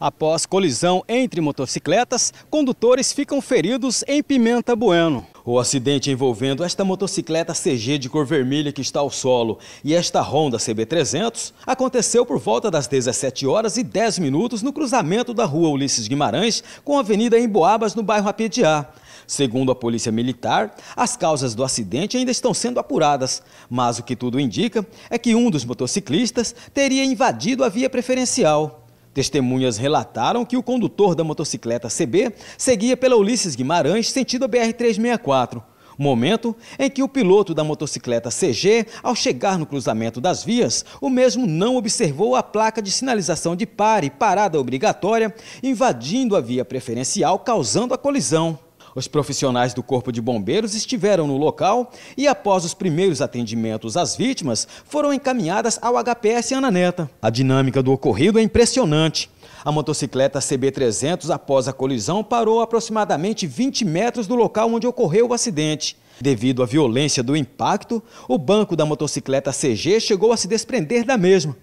Após colisão entre motocicletas, condutores ficam feridos em Pimenta Bueno. O acidente envolvendo esta motocicleta CG de cor vermelha que está ao solo e esta Honda CB300 aconteceu por volta das 17 horas e 10 minutos no cruzamento da rua Ulisses Guimarães com a Avenida Emboabas, no bairro Apediá. Segundo a Polícia Militar, as causas do acidente ainda estão sendo apuradas, mas o que tudo indica é que um dos motociclistas teria invadido a via preferencial. Testemunhas relataram que o condutor da motocicleta CB seguia pela Ulisses Guimarães sentido a BR-364, momento em que o piloto da motocicleta CG, ao chegar no cruzamento das vias, o mesmo não observou a placa de sinalização de pare, parada obrigatória, invadindo a via preferencial, causando a colisão. Os profissionais do Corpo de Bombeiros estiveram no local e, após os primeiros atendimentos às vítimas, foram encaminhadas ao HPS Ana Neta. A dinâmica do ocorrido é impressionante. A motocicleta CB300, após a colisão, parou aproximadamente 20 metros do local onde ocorreu o acidente. Devido à violência do impacto, o banco da motocicleta CG chegou a se desprender da mesma.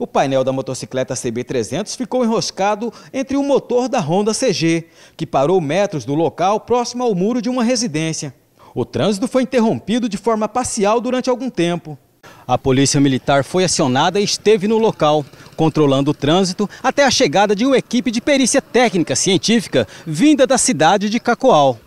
O painel da motocicleta CB300 ficou enroscado entre o motor da Honda CG, que parou metros do local próximo ao muro de uma residência. O trânsito foi interrompido de forma parcial durante algum tempo. A polícia militar foi acionada e esteve no local, controlando o trânsito até a chegada de uma equipe de perícia técnica científica vinda da cidade de Cacoal.